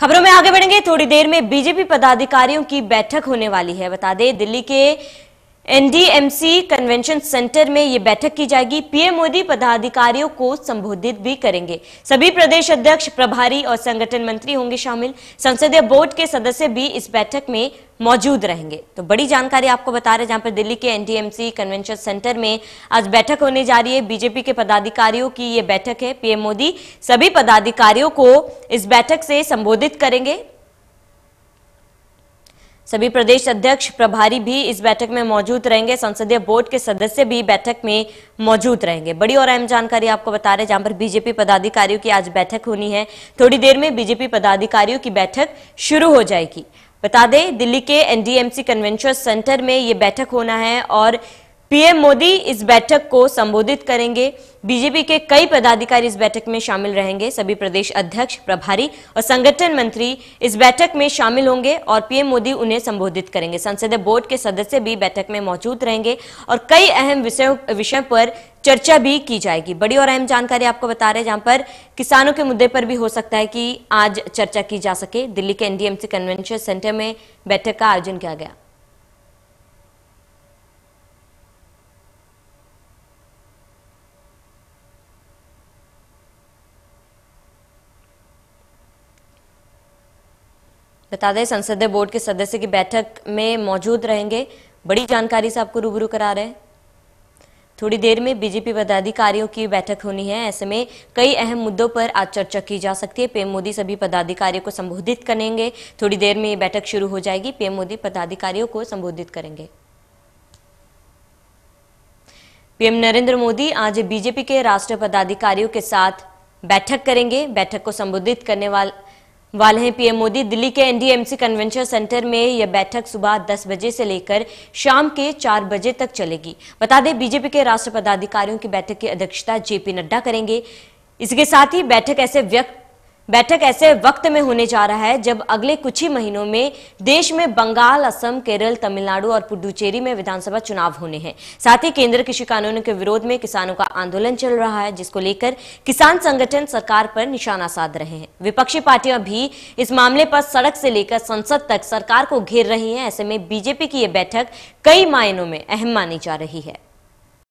खबरों में आगे बढ़ेंगे थोड़ी देर में बीजेपी पदाधिकारियों की बैठक होने वाली है बता दें दिल्ली के एनडीएमसी कन्वेंशन सेंटर में ये बैठक की जाएगी पीएम मोदी पदाधिकारियों को संबोधित भी करेंगे सभी प्रदेश अध्यक्ष प्रभारी और संगठन मंत्री होंगे शामिल संसदीय बोर्ड के सदस्य भी इस बैठक में मौजूद रहेंगे तो बड़ी जानकारी आपको बता रहे जहां पर दिल्ली के एनडीएमसी कन्वेंशन सेंटर में आज बैठक होने जा रही है बीजेपी के पदाधिकारियों की ये बैठक है पीएम मोदी सभी पदाधिकारियों को इस बैठक से संबोधित करेंगे सभी प्रदेश अध्यक्ष प्रभारी भी इस बैठक में मौजूद रहेंगे संसदीय बोर्ड के सदस्य भी बैठक में मौजूद रहेंगे बड़ी और अहम जानकारी आपको बता रहे जहां पर बीजेपी पदाधिकारियों की आज बैठक होनी है थोड़ी देर में बीजेपी पदाधिकारियों की बैठक शुरू हो जाएगी बता दें दिल्ली के एनडीएमसी कन्वेंशन सेंटर में ये बैठक होना है और पीएम मोदी इस बैठक को संबोधित करेंगे बीजेपी के कई पदाधिकारी इस बैठक में शामिल रहेंगे सभी प्रदेश अध्यक्ष प्रभारी और संगठन मंत्री इस बैठक में शामिल होंगे और पीएम मोदी उन्हें संबोधित करेंगे संसदीय बोर्ड के सदस्य भी बैठक में मौजूद रहेंगे और कई अहम विषयों विषय पर चर्चा भी की जाएगी बड़ी और अहम जानकारी आपको बता रहे हैं जहां पर किसानों के मुद्दे पर भी हो सकता है कि आज चर्चा की जा सके दिल्ली के एनडीएमसी कन्वेंशन सेंटर में बैठक का आयोजन किया गया बता दें संसदीय बोर्ड के सदस्य की बैठक में मौजूद रहेंगे बड़ी जानकारी से आपको रूबरू करा रहे हैं थोड़ी देर में बीजेपी पदाधिकारियों की बैठक होनी है ऐसे में कई अहम मुद्दों पर आज चर्चा की जा सकती है पीएम मोदी सभी पदाधिकारियों को संबोधित करेंगे थोड़ी देर में ये बैठक शुरू हो जाएगी पीएम मोदी पदाधिकारियों को संबोधित करेंगे पीएम नरेंद्र मोदी आज बीजेपी के राष्ट्रीय पदाधिकारियों के साथ बैठक करेंगे बैठक को संबोधित करने वाले वाले हैं पीएम मोदी दिल्ली के एनडीएमसी कन्वेंशन सेंटर में यह बैठक सुबह 10 बजे से लेकर शाम के 4 बजे तक चलेगी बता दें बीजेपी के राष्ट्रीय पदाधिकारियों की बैठक की अध्यक्षता जेपी नड्डा करेंगे इसके साथ ही बैठक ऐसे व्यक्त बैठक ऐसे वक्त में होने जा रहा है जब अगले कुछ ही महीनों में देश में बंगाल असम केरल तमिलनाडु और पुडुचेरी में विधानसभा चुनाव होने हैं साथ ही केंद्र कृषि कानूनों के विरोध में किसानों का आंदोलन चल रहा है जिसको लेकर किसान संगठन सरकार पर निशाना साध रहे हैं विपक्षी पार्टियां भी इस मामले पर सड़क से लेकर संसद तक सरकार को घेर रही है ऐसे में बीजेपी की यह बैठक कई मायनों में अहम मानी जा रही है